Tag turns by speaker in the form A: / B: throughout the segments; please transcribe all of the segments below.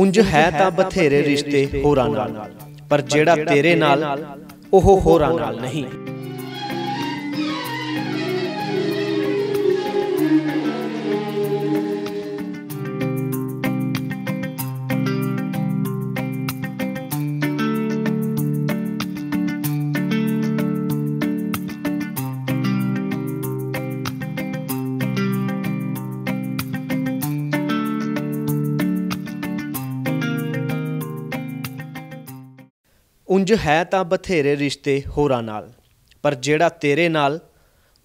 A: ਉੰਜ ਹੈ ਤਾਂ ਬਥੇਰੇ ਰਿਸ਼ਤੇ ਹੋਰਾਂ ਨਾਲ ਪਰ ਜਿਹੜਾ ਤੇਰੇ ਨਾਲ
B: ਉਹ ਹੋਰਾਂ ਨਾਲ ਨਹੀਂ
A: ਉੰਜ ਹੈ ਤਾਂ ਬਥੇਰੇ ਰਿਸ਼ਤੇ ਹੋਰਾਂ ਨਾਲ ਪਰ ਜਿਹੜਾ ਤੇਰੇ ਨਾਲ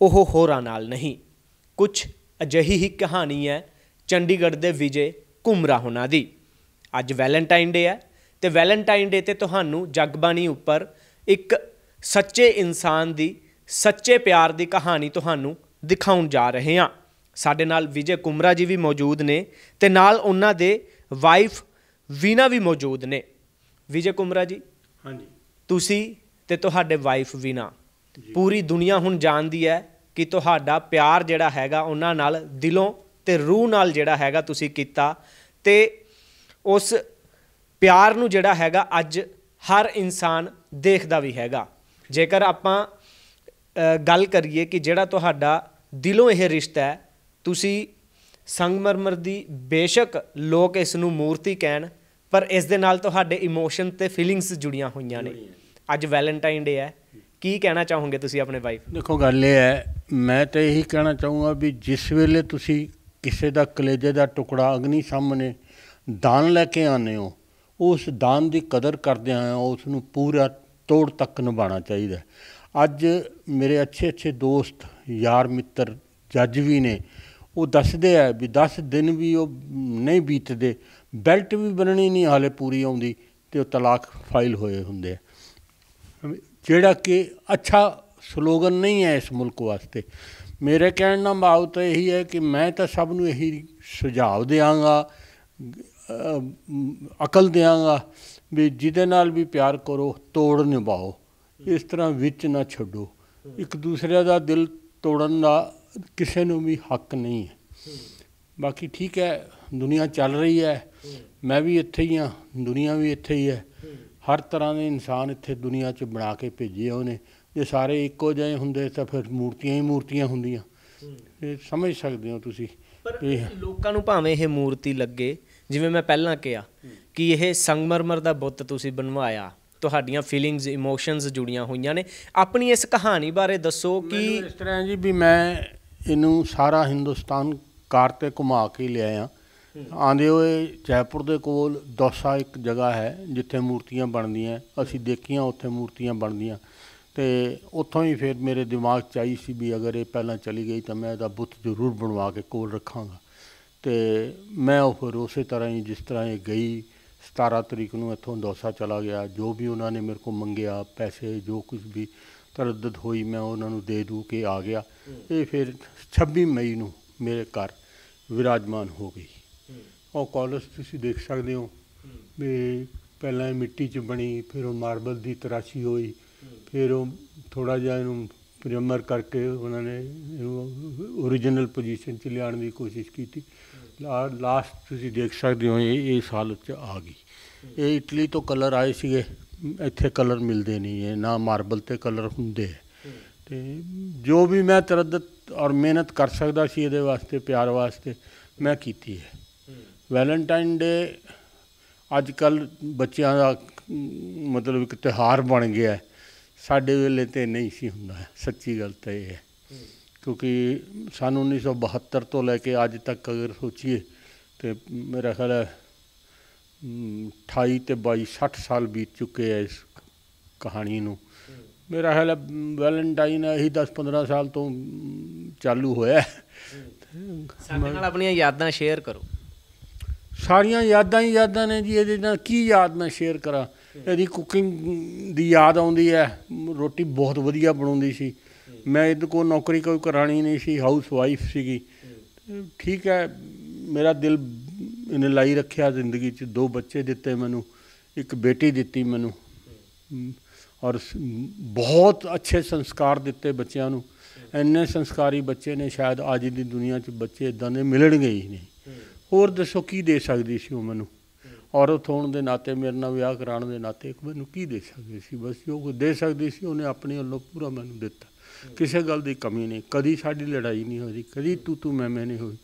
A: ਉਹ ਹੋਰਾਂ ਨਾਲ ਨਹੀਂ ਕੁਝ ਅਜਿਹੀ ਹੀ ਕਹਾਣੀ ਹੈ ਚੰਡੀਗੜ੍ਹ ਦੇ ਵਿਜੇ ਕੁਮਰਾ ਹੋਣਾ ਦੀ ਅੱਜ ਵੈਲੈਂਟਾਈਨ ਡੇ ਹੈ ਤੇ ਵੈਲੈਂਟਾਈਨ ਡੇ ਤੇ ਤੁਹਾਨੂੰ ਜਗਬਾਣੀ ਉੱਪਰ ਇੱਕ ਸੱਚੇ ਇਨਸਾਨ ਦੀ ਸੱਚੇ ਪਿਆਰ ਦੀ ਕਹਾਣੀ ਤੁਹਾਨੂੰ ਦਿਖਾਉਣ ਜਾ ਰਹੇ ਹਾਂ ਸਾਡੇ ਨਾਲ ਵਿਜੇ ਕੁਮਰਾ ਜੀ ਵੀ ਮੌਜੂਦ ਨੇ ਤੇ ਨਾਲ ਉਹਨਾਂ ਦੇ ਵਾਈਫ ਵੀਨਾ ਵੀ ਮੌਜੂਦ ਨੇ ਵਿਜੇ ਕੁਮਰਾ ਜੀ ਹਾਂਜੀ ਤੁਸੀਂ ਤੇ ਤੁਹਾਡੇ ਵਾਈਫ ਵੀ ਨਾ ਪੂਰੀ ਦੁਨੀਆ ਹੁਣ ਜਾਣਦੀ ਹੈ ਕਿ ਤੁਹਾਡਾ ਪਿਆਰ ਜਿਹੜਾ ਹੈਗਾ ਉਹਨਾਂ ਨਾਲ ਦਿਲੋਂ ਤੇ ਰੂਹ ਨਾਲ ਜਿਹੜਾ ਹੈਗਾ ਤੁਸੀਂ ਕੀਤਾ ਤੇ ਉਸ ਪਿਆਰ ਨੂੰ ਜਿਹੜਾ ਹੈਗਾ ਅੱਜ ਹਰ ਇਨਸਾਨ ਦੇਖਦਾ ਵੀ ਹੈਗਾ ਜੇਕਰ ਆਪਾਂ ਗੱਲ ਕਰੀਏ ਕਿ ਜਿਹੜਾ ਤੁਹਾਡਾ ਦਿਲੋਂ ਇਹ ਰਿਸ਼ਤਾ ਹੈ ਤੁਸੀਂ ਸੰਗਮਰਮਰ ਦੀ ਬੇਸ਼ੱਕ ਲੋਕ ਇਸ ਨੂੰ ਮੂਰਤੀ ਕਹਿਣ ਪਰ ਇਸ ਦੇ ਨਾਲ ਤੁਹਾਡੇ ਇਮੋਸ਼ਨ ਤੇ ਫੀਲਿੰਗਸ ਜੁੜੀਆਂ ਹੋਈਆਂ ਨੇ ਅੱਜ ਵੈਲੈਂਟਾਈਨ ਡੇ ਹੈ ਕੀ ਕਹਿਣਾ ਚਾਹੋਗੇ ਤੁਸੀਂ ਆਪਣੇ ਵਾਈਫ
B: ਦੇਖੋ ਗੱਲ ਇਹ ਹੈ ਮੈਂ ਤਾਂ ਇਹੀ ਕਹਿਣਾ ਚਾਹੂੰਗਾ ਵੀ ਜਿਸ ਵੇਲੇ ਤੁਸੀਂ ਕਿਸੇ ਦਾ ਕਲੇਜੇ ਦਾ ਟੁਕੜਾ ਅਗਨੀ ਸਾਹਮਣੇ ਦਾਨ ਲੈ ਕੇ ਆਨੇ ਹੋ ਉਸ ਦਾਨ ਦੀ ਕਦਰ ਕਰਦੇ ਆ ਉਸ ਨੂੰ ਪੂਰਾ ਤੋੜ ਤੱਕ ਨਿਭਾਣਾ ਚਾਹੀਦਾ ਅੱਜ ਮੇਰੇ ਅੱਛੇ ਅੱਛੇ ਦੋਸਤ ਯਾਰ ਮਿੱਤਰ ਜੱਜ ਵੀ ਨੇ ਉਹ ਦੱਸਦੇ ਆ ਵੀ 10 ਦਿਨ ਵੀ ਉਹ ਨਹੀਂ ਬੀਤਦੇ ਬੈਲਟ ਵੀ ਬਣਨੀ ਨਹੀਂ ਹਾਲੇ ਪੂਰੀ ਆਉਂਦੀ ਤੇ ਉਹ ਤਲਾਕ ਫਾਈਲ ਹੋਏ ਹੁੰਦੇ ਆ ਜਿਹੜਾ ਕਿ ਅੱਛਾ ਸਲੋਗਨ ਨਹੀਂ ਹੈ ਇਸ ਮੁਲਕ ਵਾਸਤੇ ਮੇਰੇ ਕਹਿਣ ਦਾ ਭਾਵ ਤਾਂ ਇਹੀ ਹੈ ਕਿ ਮੈਂ ਤਾਂ ਸਭ ਨੂੰ ਇਹੀ ਸੁਝਾਅ ਦੇਵਾਂਗਾ ਅਕਲ ਦੇਵਾਂਗਾ ਵੀ ਜਿਹਦੇ ਨਾਲ ਵੀ ਪਿਆਰ ਕਰੋ ਤੋੜ ਨਿਭਾਓ ਇਸ ਤਰ੍ਹਾਂ ਵਿੱਚ ਨਾ ਛੱਡੋ ਇੱਕ ਦੂਸਰੇ ਦਾ ਦਿਲ ਤੋੜਨ ਦਾ ਕਿਸੇ ਨੂੰ ਵੀ ਹੱਕ ਨਹੀਂ ਹੈ ਬਾਕੀ ਠੀਕ ਹੈ ਦੁਨੀਆ ਚੱਲ ਰਹੀ ਹੈ ਮੈਂ ਵੀ ਇੱਥੇ ਹੀ ਆ ਦੁਨੀਆ ਵੀ ਇੱਥੇ ਹੀ ਹੈ ਹਰ ਤਰ੍ਹਾਂ ਦੇ ਇਨਸਾਨ ਇੱਥੇ ਦੁਨੀਆ 'ਚ ਬਣਾ ਕੇ ਭੇਜੇ ਉਹਨੇ ਜੇ ਸਾਰੇ ਇੱਕੋ ਜਿਹੇ ਹੁੰਦੇ ਤਾਂ ਫਿਰ ਮੂਰਤੀਆਂ ਹੀ ਮੂਰਤੀਆਂ ਹੁੰਦੀਆਂ ਇਹ
A: ਸਮਝ ਸਕਦੇ ਹੋ ਤੁਸੀਂ ਪਰ ਲੋਕਾਂ ਨੂੰ ਭਾਵੇਂ ਇਹ ਮੂਰਤੀ ਲੱਗੇ ਜਿਵੇਂ ਮੈਂ ਪਹਿਲਾਂ ਕਿਹਾ ਕਿ ਇਹ ਸੰਗਮਰਮਰ ਦਾ ਬੁੱਤ ਤੁਸੀਂ ਬਣਵਾਇਆ ਤੁਹਾਡੀਆਂ ਫੀਲਿੰਗਸ ਇਮੋਸ਼ਨਸ ਜੁੜੀਆਂ ਹੋਈਆਂ ਨੇ ਆਪਣੀ ਇਸ ਕਹਾਣੀ ਬਾਰੇ ਦੱਸੋ ਕਿ ਇਸ ਤਰ੍ਹਾਂ ਜੀ ਵੀ ਮੈਂ ਇਹਨੂੰ
B: ਸਾਰਾ ਹਿੰਦੁਸਤਾਨ ਕਾਰ ਤੇ ਘੁਮਾ ਕੇ ਲਿਆਇਆ ਆਂਦੇ ਹੋਏ ਜੈਪੁਰ ਦੇ ਕੋਲ ਦੋਸਾ ਇੱਕ ਜਗ੍ਹਾ ਹੈ ਜਿੱਥੇ ਮੂਰਤੀਆਂ ਬਣਦੀਆਂ ਅਸੀਂ ਦੇਖੀਆਂ ਉੱਥੇ ਮੂਰਤੀਆਂ ਬਣਦੀਆਂ ਤੇ ਉੱਥੋਂ ਹੀ ਫਿਰ ਮੇਰੇ ਦਿਮਾਗ 'ਚ ਆਈ ਸੀ ਵੀ ਅਗਰ ਇਹ ਪਹਿਲਾਂ ਚਲੀ ਗਈ ਤਾਂ ਮੈਂ ਇਹਦਾ ਬੁੱਤ ਜ਼ਰੂਰ ਬਣਵਾ ਕੇ ਕੋਲ ਰੱਖਾਂਗਾ ਤੇ ਮੈਂ ਉਹ ਫਿਰ ਉਸੇ ਤਰ੍ਹਾਂ ਹੀ ਜਿਸ ਤਰ੍ਹਾਂ ਇਹ ਗਈ 17 ਤਰੀਕ ਨੂੰ ਇੱਥੋਂ ਦੋਸਾ ਚਲਾ ਗਿਆ ਜੋ ਵੀ ਉਹਨਾਂ ਨੇ ਮੇਰੇ ਕੋਲ ਮੰਗਿਆ ਪੈਸੇ ਜੋ ਕੁਝ ਵੀ ਤਰਦਦ ਹੋਈ ਮੈਂ ਉਹਨਾਂ ਨੂੰ ਦੇ ਦੂ ਕੇ ਆ ਗਿਆ ਇਹ ਫਿਰ 26 ਮਈ ਨੂੰ ਮੇਰੇ ਘਰ ਵਿਰਾਜਮਾਨ ਹੋ ਗਈ ਉਹ ਕਾਲਸ ਤੁਸੀਂ ਦੇਖ ਸਕਦੇ ਹੋ ਵੀ ਪਹਿਲਾਂ ਇਹ ਮਿੱਟੀ 'ਚ ਬਣੀ ਫਿਰ ਉਹ ਮਾਰਬਲ ਦੀ ਤਰਾਸ਼ੀ ਹੋਈ ਫਿਰ ਉਹ ਥੋੜਾ ਜਿਹਾ ਇਹਨੂੰ ਪ੍ਰਿਮਰ ਕਰਕੇ ਉਹਨਾਂ ਨੇ ਇਹਨੂੰ origignal ਪੋਜੀਸ਼ਨ 'ਚ ਲਿਆਉਣ ਦੀ ਕੋਸ਼ਿਸ਼ ਕੀਤੀ ਲਾਸਟ ਤੁਸੀਂ ਦੇਖ ਸਕਦੇ ਹੋ ਇਹ ਇਸ ਹਾਲਤ 'ਚ ਆ ਗਈ ਇਹ ਇਟਲੀ ਤੋਂ ਕਲਰ ਆਏ ਸੀਗੇ ਇੱਥੇ ਕਲਰ ਮਿਲਦੇ ਨਹੀਂ ਹੈ ਨਾ ਮਾਰਬਲ ਤੇ ਕਲਰ ਹੁੰਦੇ ਤੇ ਜੋ ਵੀ ਮੈਂ ਤਰਦਤ ਔਰ ਮਿਹਨਤ ਕਰ ਸਕਦਾ ਸੀ ਇਹਦੇ ਵਾਸਤੇ ਪਿਆਰ ਵਾਸਤੇ ਮੈਂ ਕੀਤੀ ਹੈ ਵੈਲੈਂਟਾਈਨ ਡੇ ਅੱਜ ਕੱਲ ਬੱਚਿਆਂ ਦਾ ਮਤਲਬ ਇੱਕ ਤਿਹਾਰ ਬਣ ਗਿਆ ਸਾਡੇ ਵੇਲੇ ਤੇ ਨਹੀਂ ਸੀ ਹੁੰਦਾ ਸੱਚੀ ਗੱਲ ਤਾਂ ਇਹ ਹੈ ਕਿਉਂਕਿ ਸਾਨੂੰ 1972 ਤੋਂ ਲੈ ਕੇ ਅੱਜ ਤੱਕ ਅਗਰ ਸੋਚੀਏ ਤੇ ਮੇਰਾ ਖਿਆਲ ਹੈ 28 ਤੇ 22 60 ਸਾਲ ਬੀਤ ਚੁੱਕੇ ਐ ਇਸ ਕਹਾਣੀ ਨੂੰ ਮੇਰਾ ਖਿਆਲ ਹੈ ਵੈਲੈਂਟਾਈਨ ਇਹੀ 10-15 ਸਾਲ ਤੋਂ ਚਾਲੂ ਹੋਇਆ
A: ਸਾਡੇ ਨਾਲ ਆਪਣੀਆਂ ਯਾਦਾਂ ਸ਼ੇਅਰ ਕਰੋ
B: ਸਾਰੀਆਂ ਯਾਦਾਂ ਹੀ ਯਾਦਾਂ ਨੇ ਜੀ ਇਹਦੇ ਨਾਲ ਕੀ ਯਾਦ ਮੈਂ ਸ਼ੇਅਰ ਕਰਾਂ ਇਹਦੀ ਕੁਕਿੰਗ ਦੀ ਯਾਦ ਆਉਂਦੀ ਹੈ ਰੋਟੀ ਬਹੁਤ ਵਧੀਆ ਬਣਾਉਂਦੀ ਸੀ ਮੈਂ ਇਹਦੇ ਕੋਲ ਨੌਕਰੀ ਕੋਈ ਕਰਾਣੀ ਨਹੀਂ ਸੀ ਹਾਊਸ ਵਾਈਫ ਸੀਗੀ ਠੀਕ ਹੈ ਮੇਰਾ ਦਿਲ ਇਹਨੇ ਲਾਈ ਰੱਖਿਆ ਜ਼ਿੰਦਗੀ 'ਚ ਦੋ ਬੱਚੇ ਦਿੱਤੇ ਮੈਨੂੰ ਇੱਕ ਬੇਟੀ ਦਿੱਤੀ ਮੈਨੂੰ ਔਰ ਬਹੁਤ ਅੱਛੇ ਸੰਸਕਾਰ ਦਿੱਤੇ ਬੱਚਿਆਂ ਨੂੰ ਇੰਨੇ ਸੰਸਕਾਰੀ ਬੱਚੇ ਨੇ ਸ਼ਾਇਦ ਅੱਜ ਦੀ ਦੁਨੀਆ 'ਚ ਬੱਚੇ ਇਦਾਂ ਦੇ ਮਿਲਣਗੇ ਹੀ ਨਹੀਂ ਹੋਰ ਦੱਸੋ ਕੀ ਦੇ ਸਕਦੀ ਸੀ ਉਹ ਮੈਨੂੰ ਔਰਤ ਹੋਣ ਦੇ ਨਾਤੇ ਮੇਰੇ ਨਾਲ ਵਿਆਹ ਕਰਾਉਣ ਦੇ ਨਾਤੇ ਇੱਕ ਮੈਨੂੰ ਕੀ ਦੇ ਸਕਦੀ ਸੀ ਬਸ ਜੋ ਕੁਝ ਦੇ ਸਕਦੀ ਸੀ ਉਹਨੇ ਆਪਣੇ ਵੱਲੋਂ ਪੂਰਾ ਮੈਨੂੰ ਦਿੱਤਾ ਕਿਸੇ ਗੱਲ ਦੀ ਕਮੀ ਨਹੀਂ ਕਦੀ ਸਾਡੀ ਲੜਾਈ ਨਹੀਂ ਹੋਈ ਕਦੀ ਤੂੰ ਤੂੰ ਮੈਂ ਮੈਂ ਨਹੀਂ ਹੋਈ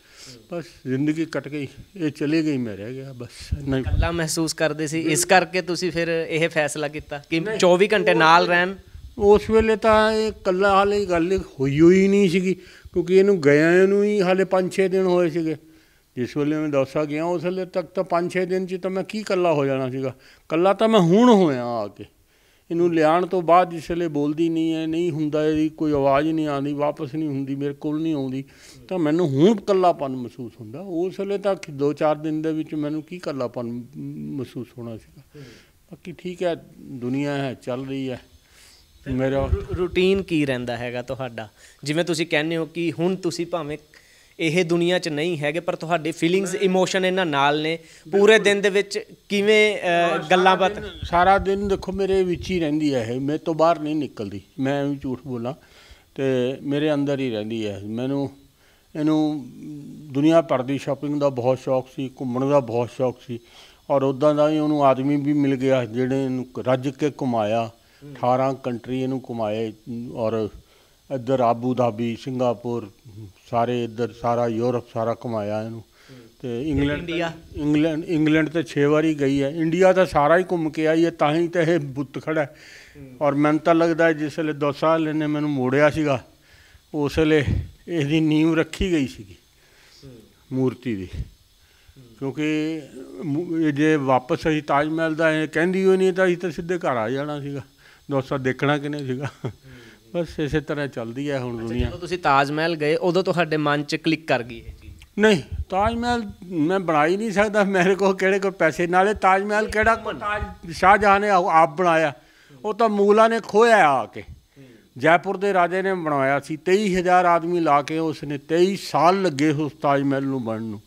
B: ਬਸ ਜ਼ਿੰਦਗੀ ਕੱਟ ਗਈ ਇਹ ਚਲੇ ਗਈ ਮੈਂ ਰਹਿ ਗਿਆ ਬਸ ਇਕੱਲਾ
A: ਮਹਿਸੂਸ ਕਰਦੇ ਸੀ ਇਸ ਕਰਕੇ ਤੁਸੀਂ ਫਿਰ ਇਹ ਫੈਸਲਾ ਕੀਤਾ ਕਿ 24 ਘੰਟੇ ਨਾਲ ਰਹਿਣ
B: ਉਸ ਵੇਲੇ ਤਾਂ ਇਹ ਕੱਲਾ ਹਾਲੇ ਗੱਲ ਹੋਈ ਹੋਈ ਨਹੀਂ ਸੀਗੀ ਕਿਉਂਕਿ ਇਹਨੂੰ ਗਿਆ ਨੂੰ ਹੀ ਹਾਲੇ 5-6 ਦਿਨ ਹੋਏ ਸੀਗੇ ਜਿਸ ਵੇਲੇ ਮੈਂ ਦੌਸਾ ਗਿਆ ਉਸ ਵੇਲੇ ਤੱਕ ਤਾਂ 5-6 ਦਿਨ ਚ ਤਾਂ ਮੈਂ ਕੀ ਕੱਲਾ ਹੋ ਜਾਣਾ ਸੀਗਾ ਕੱਲਾ ਤਾਂ ਮੈਂ ਹੁਣ ਹੋਇਆ ਆ ਕੇ ਇਹਨੂੰ ਲਿਆਣ ਤੋਂ ਬਾਅਦ ਜਿਸ ਵੇਲੇ ਬੋਲਦੀ ਨਹੀਂ ਹੈ ਨਹੀਂ ਹੁੰਦਾ ਇਹਦੀ ਕੋਈ ਆਵਾਜ਼ ਨਹੀਂ ਆਉਂਦੀ ਵਾਪਸ ਨਹੀਂ ਹੁੰਦੀ ਮੇਰੇ ਕੋਲ ਨਹੀਂ ਆਉਂਦੀ ਤਾਂ ਮੈਨੂੰ ਹੁਣ ਕੱਲਾਪਨ ਮਹਿਸੂਸ ਹੁੰਦਾ ਉਸ ਵੇਲੇ ਤੱਕ 2-4 ਦਿਨ ਦੇ ਵਿੱਚ ਮੈਨੂੰ ਕੀ ਕੱਲਾਪਨ
A: ਮਹਿਸੂਸ ਹੋਣਾ ਸੀਗਾ ਬਾਕੀ ਠੀਕ ਹੈ ਦੁਨੀਆ ਹੈ ਚੱਲ ਰਹੀ ਹੈ ਮੇਰਾ ਰੂਟੀਨ ਕੀ ਰਹਿੰਦਾ ਹੈਗਾ ਤੁਹਾਡਾ ਜਿਵੇਂ ਤੁਸੀਂ ਕਹਿੰਦੇ ਹੋ ਕਿ ਹੁਣ ਤੁਸੀਂ ਭਾਵੇਂ ਇਹ ਦੁਨੀਆ 'ਚ ਨਹੀਂ ਹੈਗੇ ਪਰ ਤੁਹਾਡੇ ਫੀਲਿੰਗਸ ਇਮੋਸ਼ਨ ਇਹਨਾਂ ਨਾਲ ਨੇ ਪੂਰੇ ਦਿਨ ਦੇ ਵਿੱਚ ਕਿਵੇਂ ਗੱਲਾਂ ਬਾਤ
B: ਸਾਰਾ ਦਿਨ ਦੇਖੋ ਮੇਰੇ ਵਿੱਚ ਹੀ ਰਹਿੰਦੀ ਹੈ ਇਹ ਮੇਰੇ ਤੋਂ ਬਾਹਰ ਨਹੀਂ ਨਿਕਲਦੀ ਮੈਂ ਐਵੇਂ ਝੂਠ ਬੋਲਾਂ ਤੇ ਮੇਰੇ ਅੰਦਰ ਹੀ ਰਹਿੰਦੀ ਹੈ ਮੈਨੂੰ ਇਹਨੂੰ ਦੁਨੀਆ ਭਰ ਦੀ ਸ਼ਾਪਿੰਗ ਦਾ ਬਹੁਤ ਸ਼ੌਕ ਸੀ ਘੁੰਮਣ ਦਾ ਬਹੁਤ ਸ਼ੌਕ ਸੀ ਔਰ ਉਦਾਂ ਦਾ ਹੀ ਉਹਨੂੰ ਆਦਮੀ ਵੀ ਮਿਲ ਗਿਆ ਜਿਹੜੇ ਇਹਨੂੰ ਰੱਜ ਕੇ ਘੁਮਾਇਆ 18 ਕੰਟਰੀ ਇਹਨੂੰ ਘੁਮਾਏ ਔਰ ਇੱਧਰ ਆਬੂ ਧਾਬੀ ਸਿੰਗਾਪੁਰ ਸਾਰੇ ਇੱਧਰ ਸਾਰਾ ਯੂਰਪ ਸਾਰਾ ਘੁਮਾਇਆ ਇਹਨੂੰ ਤੇ ਇੰਗਲੈਂਡ ਇੰਗਲੈਂਡ ਇੰਗਲੈਂਡ ਤੇ 6 ਵਾਰੀ ਗਈ ਹੈ ਇੰਡੀਆ ਤਾਂ ਸਾਰਾ ਹੀ ਘੁੰਮ ਕੇ ਆਈ ਹੈ ਤਾਂ ਹੀ ਤੇ ਇਹ ਬੁੱਤ ਖੜਾ ਔਰ ਮੈਨੂੰ ਤਾਂ ਲੱਗਦਾ ਜਿਸ ਵੇਲੇ 2 ਸਾਲ ਇਹਨੇ ਮੈਨੂੰ ਮੋੜਿਆ ਸੀਗਾ ਉਸ ਵੇਲੇ ਇਹਦੀ ਨੀਂਵ ਰੱਖੀ ਗਈ ਸੀਗੀ ਮੂਰਤੀ ਦੀ ਕਿਉਂਕਿ ਜੇ ਵਾਪਸ ਅਸੀਂ ਤਾਜ ਮਹਿਲ ਦਾ ਕਹਿੰਦੀ ਹੋਈ ਨਹੀਂ ਤਾਂ ਅਸੀਂ ਤਾਂ ਸਿੱਧੇ ਘਰ ਆ ਜਾਣਾ ਸੀਗਾ ਦੋਸਤਾਂ ਦੇਖਣਾ ਕਿਨੇ
A: ਸੀਗਾ ਬਸ ਇਸੇ ਤਰ੍ਹਾਂ ਚੱਲਦੀ ਹੈ ਹੁਣ ਦੁਨੀਆ ਜਦੋਂ ਤੁਸੀਂ ਤਾਜ ਮਹਿਲ ਗਏ ਉਦੋਂ ਤੁਹਾਡੇ ਮਨ 'ਚ ਕਲਿੱਕ ਕਰ ਗਈ ਇਹ ਚੀਜ਼
B: ਨਹੀਂ ਤਾਜ ਮਹਿਲ ਮੈਂ ਬਣਾ ਹੀ ਨਹੀਂ ਸਕਦਾ ਮੇਰੇ ਕੋਲ ਕਿਹੜੇ ਕੋਈ ਪੈਸੇ ਨਾਲੇ ਤਾਜ ਮਹਿਲ ਕਿਹੜਾ
A: ਤਾਜ
B: ਜਹਾਂ ਨੇ ਆਪ ਬਣਾਇਆ ਉਹ ਤਾਂ ਮੂਲਾ ਨੇ ਖੋਇਆ ਆ ਕੇ ਜੈਪੁਰ ਦੇ ਰਾਜੇ ਨੇ ਬਣਾਇਆ ਸੀ 23000 ਆਦਮੀ ਲਾ ਕੇ ਉਸ ਨੇ 23 ਸਾਲ ਲੱਗੇ ਉਸ ਤਾਜ ਮਹਿਲ ਨੂੰ ਬਣਨ ਨੂੰ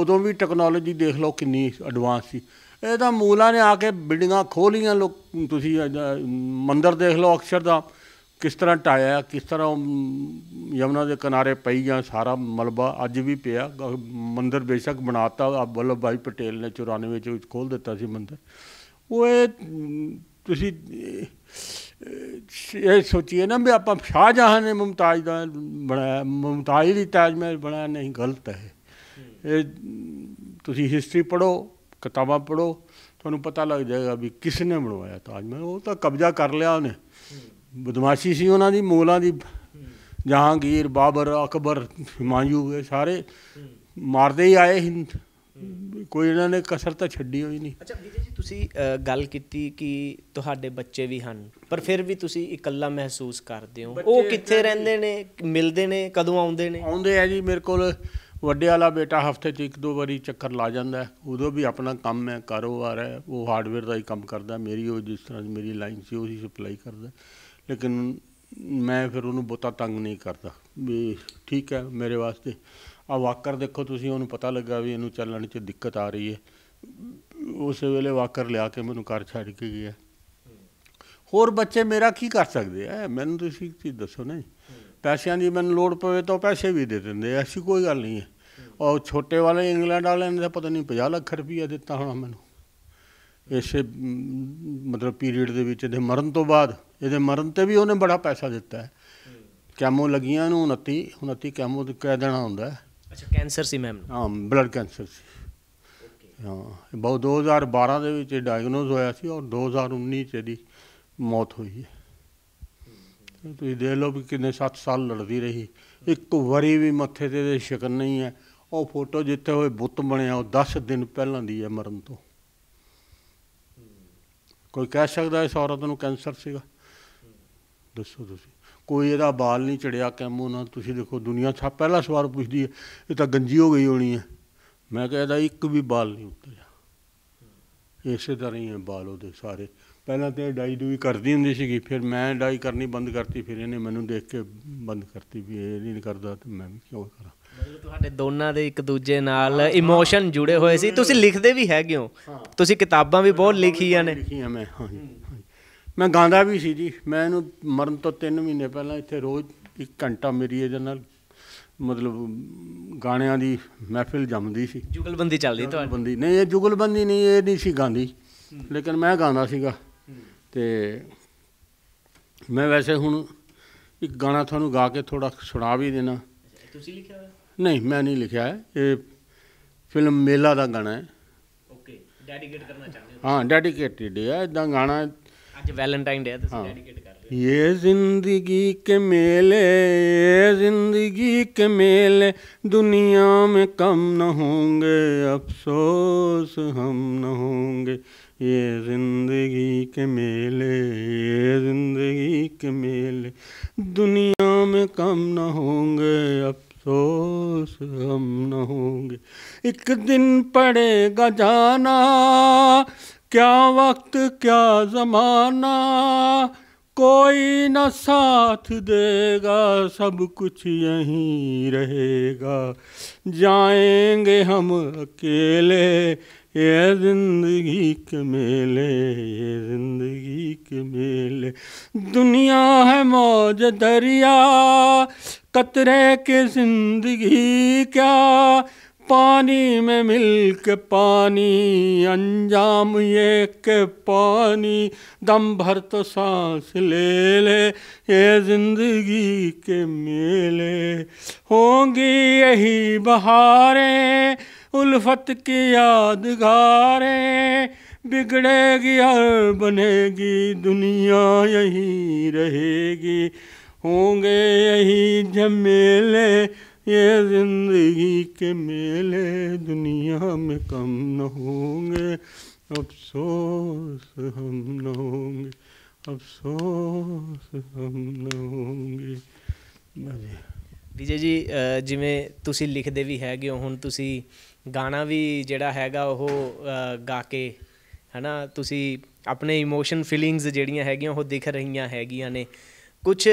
B: ਉਦੋਂ ਵੀ ਟੈਕਨੋਲੋਜੀ ਦੇਖ ਲਓ ਕਿੰਨੀ ਐਡਵਾਂਸ ਸੀ ਇਹ ਤਾਂ ਮੂਲਾ ਨੇ ਆ ਕੇ ਬਿਲਡਿੰਗਾਂ ਖੋਲੀਆਂ ਲੋਕ ਤੁਸੀਂ ਮੰਦਰ ਦੇਖ ਲਓ ਅਕਸ਼ਰ ਦਾ ਕਿਸ ਤਰ੍ਹਾਂ ਟਾਇਆ ਕਿਸ ਤਰ੍ਹਾਂ ਯਮਨਾ ਦੇ ਕਿਨਾਰੇ ਪਈ ਜਾਂ ਸਾਰਾ ਮਲਬਾ ਅੱਜ ਵੀ ਪਿਆ ਮੰਦਿਰ ਬੇਸ਼ੱਕ ਬਣਾਤਾ ਵੱਲਭ ਭਾਈ ਪਟੇਲ ਨੇ 94 ਚ ਖੋਲ ਦਿੱਤਾ ਸੀ ਮੰਦਿਰ ਉਹ ਇਹ ਤੁਸੀਂ ਇਹ ਸੋਚੀਏ ਨਾ ਵੀ ਆਪਾਂ ਸ਼ਾਹਜਹਾਂ ਨੇ ਮੁਮਤਾਜ਼ ਦਾ ਬਣਾਇਆ ਮੁਮਤਾਜ਼ ਦੀ ਤਾਜ ਮਹਿਲ ਬਣਾਇਆ ਨਹੀਂ ਗਲਤ ਹੈ ਇਹ ਤੁਸੀਂ ਹਿਸਟਰੀ ਪੜੋ ਕਿਤਾਬਾਂ ਪੜੋ ਤੁਹਾਨੂੰ ਪਤਾ ਲੱਗ ਜਾਏਗਾ ਵੀ ਕਿਸ ਨੇ ਬਣਵਾਇਆ ਤਾਜ ਮਹਿਲ ਉਹ ਤਾਂ ਕਬਜ਼ਾ ਕਰ ਲਿਆ ਉਹਨੇ ਬਦਮਾਸ਼ੀ ਸੀ ਉਹਨਾਂ ਦੀ ਮੋਲਾਂ ਦੀ ਜਹਾਂਗੀਰ ਬਾਬਰ ਅਕਬਰ ਹਿਮਾਯੂ
A: ਇਹ ਸਾਰੇ ਮਾਰਦੇ ਹੀ ਆਏ ਹਿੰਦ ਕੋਈ ਇਹਨਾਂ ਨੇ ਕਸਰ ਤਾਂ ਛੱਡੀ ਹੋਈ ਨਹੀਂ ਅੱਛਾ ਵੀਰੇ ਜੀ ਤੁਸੀਂ ਗੱਲ ਕੀਤੀ ਕਿ ਤੁਹਾਡੇ ਬੱਚੇ ਵੀ ਹਨ ਪਰ ਫਿਰ ਵੀ ਤੁਸੀਂ ਇਕੱਲਾ ਮਹਿਸੂਸ ਕਰਦੇ ਹੋ ਉਹ ਕਿੱਥੇ ਰਹਿੰਦੇ ਨੇ ਮਿਲਦੇ ਨੇ ਕਦੋਂ ਆਉਂਦੇ ਨੇ ਆਉਂਦੇ ਆ ਜੀ ਮੇਰੇ
B: ਕੋਲ ਵੱਡੇ ਵਾਲਾ ਬੇਟਾ ਹਫਤੇ 'ਚ ਇੱਕ ਦੋ ਵਾਰੀ ਚੱਕਰ ਲਾ ਜਾਂਦਾ ਉਦੋਂ ਵੀ ਆਪਣਾ ਕੰਮ ਹੈ ਕਾਰੋਬਾਰ ਹੈ ਉਹ ਹਾਰਡਵੇਅਰ ਦਾ ਹੀ ਕੰਮ ਕਰਦਾ ਮੇਰੀ ਉਹ ਜਿਸ ਤਰ੍ਹਾਂ ਮੇਰੀ ਲਾਈਨ ਸੀ ਉਹ ਹੀ ਸਪਲਾਈ ਕਰਦਾ ਲੇਕਿਨ ਮੈਂ ਫਿਰ ਉਹਨੂੰ ਬਹੁਤਾ ਤੰਗ ਨਹੀਂ ਕਰਦਾ ਵੀ ਠੀਕ ਹੈ ਮੇਰੇ ਵਾਸਤੇ ਆ ਵਾਕਰ ਦੇਖੋ ਤੁਸੀਂ ਉਹਨੂੰ ਪਤਾ ਲੱਗਾ ਵੀ ਇਹਨੂੰ ਚੱਲਣ 'ਚ ਦਿੱਕਤ ਆ ਰਹੀ ਹੈ ਉਸ ਵੇਲੇ ਵਾਕਰ ਲਿਆ ਕੇ ਮੈਨੂੰ ਘਰ ਛੱਡ ਕੇ ਗਿਆ ਹੋਰ ਬੱਚੇ ਮੇਰਾ ਕੀ ਕਰ ਸਕਦੇ ਐ ਮੈਨੂੰ ਤੁਸੀਂ ਕੀ ਦੱਸੋ ਨਾ ਪੈਸਿਆਂ ਦੀ ਮੈਨੂੰ ਲੋੜ ਪਵੇ ਤਾਂ ਪੈਸੇ ਵੀ ਦੇ ਦਿੰਦੇ ਐਸੀ ਕੋਈ ਗੱਲ ਨਹੀਂ ਹੈ ਉਹ ਛੋਟੇ ਵਾਲੇ ਇੰਗਲੈਂਡ ਵਾਲਿਆਂ ਨੇ ਤਾਂ ਪਤਾ ਨਹੀਂ 50 ਲੱਖ ਰੁਪਈਆ ਦਿੱਤਾ ਹੋਣਾ ਮੈਨੂੰ ਇਸੇ ਮਤਲਬ ਪੀਰੀਅਡ ਦੇ ਵਿੱਚ ਇਹਦੇ ਮਰਨ ਤੋਂ ਬਾਅਦ ਇਹਦੇ ਮਰਨ ਤੇ ਵੀ ਉਹਨੇ ਬੜਾ ਪੈਸਾ ਦਿੱਤਾ ਹੈ ਕੈਮੋ ਲਗੀਆਂ ਨੂੰ 29 29 ਕੈਮੋ ਤੇ ਕਹਿ ਦੇਣਾ ਹੁੰਦਾ ਹੈ ਅੱਛਾ ਕੈਂਸਰ ਸੀ ਮੈਮ ਨੂੰ ਹਾਂ ਬਲੱਡ ਕੈਂਸਰ ਸੀ ਓਕੇ ਹਾਂ ਬਹੁਤ 2012 ਦੇ ਵਿੱਚ ਡਾਇਗਨੋਸ ਹੋਇਆ ਸੀ ਔਰ 2019 ਚ ਦੀ ਮੌਤ ਹੋਈ ਹੈ ਤੁਸੀਂ ਦੇਖ ਲਓ ਵੀ ਕਿੰਨੇ 7 ਸਾਲ ਲੜਦੀ ਰਹੀ ਇੱਕ ਵਾਰੀ ਵੀ ਮੱਥੇ ਤੇ ਦੇ ਸ਼ਿਕਨ ਨਹੀਂ ਹੈ ਉਹ ਫੋਟੋ ਜਿੱਥੇ ਹੋਏ ਬੁੱਤ ਬਣਿਆ ਉਹ 10 ਦਿਨ ਪਹਿਲਾਂ ਦੀ ਹੈ ਮਰਨ ਤੋਂ ਕੋਈ ਕਹਿ ਸਕਦਾ ਇਸ ਔਰਤ ਨੂੰ ਕੈਂਸਰ ਸੀਗਾ ਦੱਸੋ ਤੁਸੀਂ ਕੋਈ ਇਹਦਾ ਬਾਲ ਨਹੀਂ ਚੜਿਆ ਕੈਮੋ ਨਾਲ ਤੁਸੀਂ ਦੇਖੋ ਦੁਨੀਆ ਸਭ ਪਹਿਲਾ ਸਵਾਲ ਪੁੱਛਦੀ ਹੈ ਇਹ ਤਾਂ ਗੰਜੀ ਹੋ ਗਈ ਹੋਣੀ ਹੈ ਮੈਂ ਕਹਿੰਦਾ ਇੱਕ ਵੀ ਬਾਲ ਨਹੀਂ ਉੱਤਰਿਆ ਇਸੇ ਤਰ੍ਹਾਂ ਹੀ ਹੈ ਬਾਲ ਉਹਦੇ ਸਾਰੇ ਪਹਿਲਾਂ ਤੇ ਡਾਈ ਡੂਈ ਕਰਦੀ ਹੁੰਦੀ ਸੀਗੀ ਫਿਰ ਮੈਂ ਡਾਈ ਕਰਨੀ ਬੰਦ ਕਰਤੀ ਫਿਰ ਇਹਨੇ ਮੈਨੂੰ ਦੇਖ ਕੇ ਬੰਦ ਕਰਤੀ ਵੀ ਇਹ ਨਹੀਂ ਕਰਦਾ ਤੇ ਮੈਂ ਵੀ ਕਿਉਂ ਕਰਾਂ
A: ਤੁਹਾਡੇ ਦੋਨਾਂ ਦੇ ਇੱਕ ਦੂਜੇ ਨਾਲ ਇਮੋਸ਼ਨ ਜੁੜੇ ਹੋਏ ਸੀ ਤੁਸੀਂ ਲਿਖਦੇ ਵੀ ਹੈਗੇ ਹੋ ਤੁਸੀਂ ਕਿਤਾਬਾਂ ਵੀ ਬਹੁਤ ਲਿਖੀਆਂ ਨੇ ਲਿਖੀਆਂ ਮੈਂ ਹਾਂਜੀ ਮੈਂ ਗਾਉਂਦਾ ਵੀ ਸੀ ਜੀ ਮੈਂ ਇਹਨੂੰ
B: ਮਰਨ ਤੋਂ 3 ਮਹੀਨੇ ਪਹਿਲਾਂ ਇੱਥੇ ਰੋਜ਼ 1 ਘੰਟਾ ਮੇਰੀ ਇਹਦੇ ਨਾਲ ਮਤਲਬ ਗਾਣਿਆਂ ਦੀ ਮਹਿਫਿਲ ਜੰਮਦੀ ਸੀ ਜੁਗਲਬੰਦੀ ਚੱਲਦੀ ਤੁਹਾਡੀ ਨਹੀਂ ਇਹ ਜੁਗਲਬੰਦੀ ਨਹੀਂ ਇਹ ਨਹੀਂ ਸੀ ਗਾਉਂਦੀ ਲੇਕਿਨ ਮੈਂ ਗਾਉਂਦਾ ਸੀਗਾ ਤੇ ਮੈਂ ਵੈਸੇ ਹੁਣ ਇੱਕ ਗਾਣਾ ਤੁਹਾਨੂੰ ਗਾ ਕੇ ਥੋੜਾ ਸੁਣਾ ਵੀ ਦੇਣਾ ਤੁਸੀਂ ਲਿਖਿਆ ਨਹੀਂ ਮੈਂ ਨਹੀਂ ਲਿਖਿਆ ਹੈ ਇਹ ਫਿਲਮ ਮੇਲਾ ਦਾ ਗਾਣਾ ਹੈ
A: ਓਕੇ ਡੈਡੀਕੇਟ ਕਰਨਾ ਚਾਹੁੰਦੇ
B: ਹਾਂ ਹਾਂ ਡੈਡੀਕੇਟਡ ਹੈ ਇਦਾਂ ਗਾਣਾ ਅੱਜ ਵੈਲੈਂਟਾਈਨ ਡੇ ਹੈ ਤੁਸੀਂ ਡੈਡੀਕੇਟ ਕਰ ਰਹੇ ਹੋ ਇਹ ਜ਼ਿੰਦਗੀ ਕੇ ਮੇਲੇ ਇਹ ਜ਼ਿੰਦਗੀ ਕੇ ਮੇਲੇ ਦੁਨੀਆ होंगे ਕਮ ਨਾ न ਅਫਸੋਸ ਹਮ ਨਾ ये जिंदगी के मेले ये जिंदगी के मेले दुनिया में कम ना होंगे अफसोस हम ना होंगे एक दिन पड़ेगा जाना क्या वक्त क्या जमाना कोई न साथ देगा सब कुछ यहीं रहेगा जाएंगे हम अकेले ये जिंदगी के मेले ये जिंदगी के मेले दुनिया है मौज दरिया कतरे के जिंदगी क्या पानी में मिल के पानी अंजाम ये के पानी दम भर तो सांस ले ले ये जिंदगी के मेले होंगी यही बहारें उल्फत की यादगारें बिगड़ेगी और बनेगी दुनिया यही रहेगी होंगे यही झमेले ये जिंदगी के मेले दुनिया में कम न होंगे अफसोस हम न होंगे अफसोस हम न होंगे
A: ਵਿਜੇ ਜੀ ਜਿਵੇਂ ਤੁਸੀਂ ਲਿਖਦੇ ਵੀ ਹੈਗੇ ਹੋ ਹੁਣ ਤੁਸੀਂ ਗਾਣਾ ਵੀ ਜਿਹੜਾ ਹੈਗਾ ਉਹ ਗਾ ਕੇ ਹਨਾ ਤੁਸੀਂ ਆਪਣੇ ਇਮੋਸ਼ਨ ਫੀਲਿੰਗਸ ਜਿਹੜੀਆਂ ਹੈਗੀਆਂ ਉਹ ਦਿਖ ਰਹੀਆਂ ਹੈਗੀਆਂ ਨੇ ਕੁਝ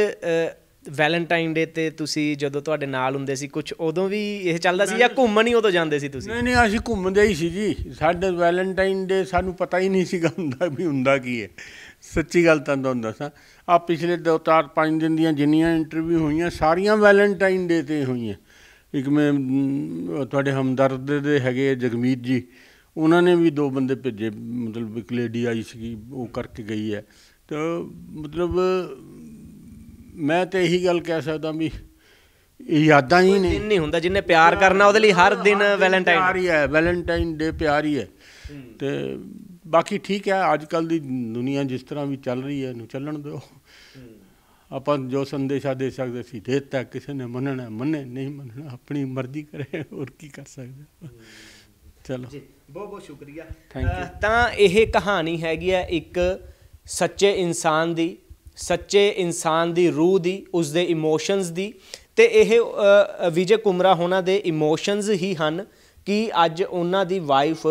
A: ਵੈਲੈਂਟਾਈਨ ਡੇ ਤੇ ਤੁਸੀਂ ਜਦੋਂ ਤੁਹਾਡੇ ਨਾਲ ਹੁੰਦੇ ਸੀ ਕੁਝ ਉਦੋਂ ਵੀ ਇਹ ਚੱਲਦਾ ਸੀ ਜਾਂ ਘੁੰਮਣ ਹੀ ਉਦੋਂ ਜਾਂਦੇ ਸੀ ਤੁਸੀਂ ਨਹੀਂ ਨਹੀਂ ਅਸੀਂ ਘੁੰਮਦੇ ਹੀ ਸੀ ਜੀ ਸਾਡੇ ਵੈਲੈਂਟਾਈਨ
B: ਡੇ ਸਾਨੂੰ ਪਤਾ ਹੀ ਨਹੀਂ ਸੀਗਾ ਹੁੰਦਾ ਵੀ ਹੁੰਦਾ ਕੀ ਹੈ ਸੱਚੀ ਗੱਲ ਤਾਂ ਤੁਹਾਨੂੰ ਦੱਸਾਂ ਆ ਪਿਛਲੇ ਦੋ ਚਾਰ ਪੰਜ ਦਿਨ ਦੀਆਂ ਜਿੰਨੀਆਂ ਇੰਟਰਵਿਊ ਹੋਈਆਂ ਸਾਰੀਆਂ ਵੈਲੈਂਟਾਈਨ ਡੇ ਤੇ ਹੋਈਆਂ ਇੱਕ ਮੈਂ ਤੁਹਾਡੇ ਹਮਦਰਦ ਦੇ ਹੈਗੇ ਜਗਮੀਤ ਜੀ ਉਹਨਾਂ ਨੇ ਵੀ ਦੋ ਬੰਦੇ ਭੇਜੇ ਮਤਲਬ ਇੱਕ ਲੇਡੀ ਆਈ ਸੀ ਉਹ ਕਰਕੇ ਗਈ ਹੈ ਤਾਂ ਮਤਲਬ ਮੈਂ ਤੇ ਇਹੀ ਗੱਲ ਕਹਿ ਸਕਦਾ ਵੀ ਯਾਦਾਂ ਹੀ ਨੇ ਦਿਨ ਨਹੀਂ ਹੁੰਦਾ ਜਿੰਨੇ ਪਿਆਰ ਕਰਨਾ ਉਹਦੇ ਲਈ ਹਰ ਦਿਨ ਵੈਲੈਂਟਾਈਨ ਪਿਆਰ ਹੀ ਹੈ ਵੈਲੈਂਟਾਈਨ ਡੇ ਪਿਆਰ ਹੀ ਹੈ ਤੇ ਬਾਕੀ ਠੀਕ ਹੈ ਅੱਜ ਕੱਲ ਦੀ ਦੁਨੀਆ ਜਿਸ ਤਰ੍ਹਾਂ ਵੀ ਚੱਲ ਰਹੀ ਹੈ ਨੂੰ ਚੱਲਣ ਦਿਓ ਆਪਾਂ ਜੋ ਸੰਦੇਸ਼ਾ ਦੇ ਸਕਦੇ ਸੀ ਦੇਤਾ ਕਿਸੇ ਨੇ ਮੰਨਣਾ ਮੰਨੇ ਨਹੀਂ ਮੰਨਣਾ ਆਪਣੀ ਮਰਜ਼ੀ
A: ਕਰੇ ਹੋਰ ਕੀ ਕਰ ਸਕਦੇ ਚਲੋ ਜੀ ਬਹੁਤ ਬਹੁਤ ਸ਼ੁਕਰੀਆ ਤਾਂ ਇਹ ਕਹਾਣੀ ਹੈਗੀ ਹੈ ਇੱਕ ਸੱਚੇ ਇਨਸਾਨ ਦੀ ਸੱਚੇ ਇਨਸਾਨ ਦੀ ਰੂਹ ਦੀ ਉਸ ਦੇ ਇਮੋਸ਼ਨਸ ਦੀ ਤੇ ਇਹ ਵਿਜੇ ਕੁਮਰਾ ਹੋਣਾ ਦੇ ਇਮੋਸ਼ਨਸ ਹੀ ਹਨ ਕਿ ਅੱਜ ਉਹਨਾਂ ਦੀ ਵਾਈਫ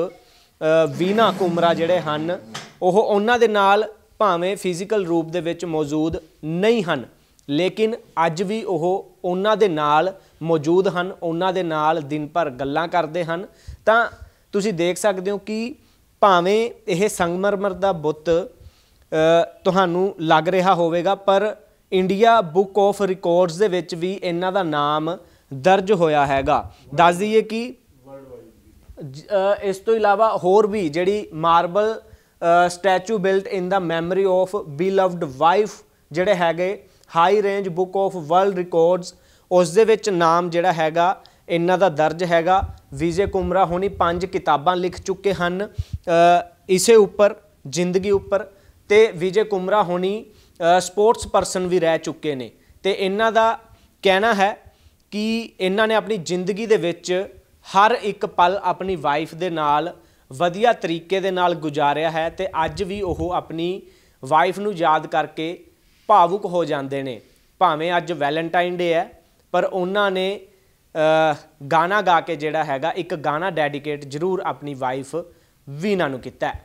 A: ਵੀਨਾ ਕੁਮਰਾ ਜਿਹੜੇ ਹਨ ਉਹ ਉਹਨਾਂ ਦੇ ਨਾਲ ਭਾਵੇਂ ਫਿਜ਼ੀਕਲ ਰੂਪ ਦੇ ਵਿੱਚ ਮੌਜੂਦ ਨਹੀਂ ਹਨ ਲੇਕਿਨ ਅੱਜ ਵੀ ਉਹ ਉਹਨਾਂ ਦੇ ਨਾਲ ਮੌਜੂਦ ਹਨ ਉਹਨਾਂ ਦੇ ਨਾਲ ਦਿਨ ਭਰ ਗੱਲਾਂ ਕਰਦੇ ਹਨ ਤਾਂ ਤੁਸੀਂ ਦੇਖ ਸਕਦੇ ਹੋ ਕਿ ਭਾਵੇਂ ਇਹ ਸੰਗਮਰਮਰ ਦਾ ਬੁੱਤ ਤੁਹਾਨੂੰ ਲੱਗ ਰਿਹਾ ਹੋਵੇਗਾ ਪਰ ਇੰਡੀਆ ਬੁੱਕ ਆਫ ਰਿਕਾਰਡਸ ਦੇ ਵਿੱਚ ਵੀ ਇਹਨਾਂ ਦਾ ਨਾਮ ਦਰਜ ਹੋਇਆ ਹੈਗਾ ਦੱਸ ਦਈਏ ਕਿ ਇਸ ਤੋਂ ਇਲਾਵਾ ਹੋਰ ਵੀ ਜਿਹੜੀ ਮਾਰਬਲ ਸਟੈਚੂ ਬਿਲਟ ਇਨ ਦਾ ਮੈਮਰੀ ਆਫ ਬੀਲਵਡ ਵਾਈਫ ਜਿਹੜੇ ਹੈਗੇ high range book of world records ਉਸ ਦੇ ਵਿੱਚ ਨਾਮ ਜਿਹੜਾ ਹੈਗਾ ਇਹਨਾਂ ਦਾ ਦਰਜ ਹੈਗਾ ਵਿਜੇ ਕੁਮਰਾ ਹੁਣੀ ਪੰਜ ਕਿਤਾਬਾਂ ਲਿਖ ਚੁੱਕੇ ਹਨ ਇਸੇ ਉੱਪਰ ਜ਼ਿੰਦਗੀ ਉੱਪਰ ਤੇ ਵਿਜੇ ਕੁਮਰਾ ਹੁਣੀ ਸਪੋਰਟਸ ਪਰਸਨ ਵੀ ਰਹਿ ਚੁੱਕੇ ਨੇ ਤੇ ਇਹਨਾਂ ਦਾ ਕਹਿਣਾ ਹੈ ਕਿ ਇਹਨਾਂ ਨੇ ਆਪਣੀ ਜ਼ਿੰਦਗੀ ਦੇ ਵਿੱਚ ਹਰ ਇੱਕ ਪਲ ਆਪਣੀ ਵਾਈਫ ਦੇ ਨਾਲ ਵਧੀਆ ਤਰੀਕੇ ਦੇ ਨਾਲ ਗੁਜ਼ਾਰਿਆ ਹੈ ਤੇ ਅੱਜ ਵੀ ਉਹ ਆਪਣੀ ਵਾਈਫ ਨੂੰ ਯਾਦ ਕਰਕੇ ਭਾਵੁਕ ਹੋ ਜਾਂਦੇ ਨੇ ਭਾਵੇਂ ਅੱਜ ਵੈਲੈਂਟਾਈਨ ਡੇ ਹੈ ਪਰ ਉਹਨਾਂ ਨੇ ਗਾਣਾ ਗਾ ਕੇ ਜਿਹੜਾ ਹੈਗਾ ਇੱਕ ਗਾਣਾ ਡੈਡੀਕੇਟ ਜ਼ਰੂਰ ਆਪਣੀ ਵਾਈਫ ਵੀਨਾ ਨੂੰ ਕੀਤਾ ਹੈ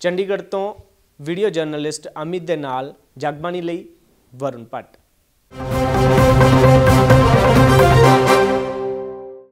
A: ਚੰਡੀਗੜ੍ਹ ਤੋਂ ਵੀਡੀਓ ਜਰਨਲਿਸਟ ਅਮਿਤ ਦੇ ਨਾਲ ਜਗਬਾਣੀ ਲਈ ਵਰੁਣ ਭੱਟ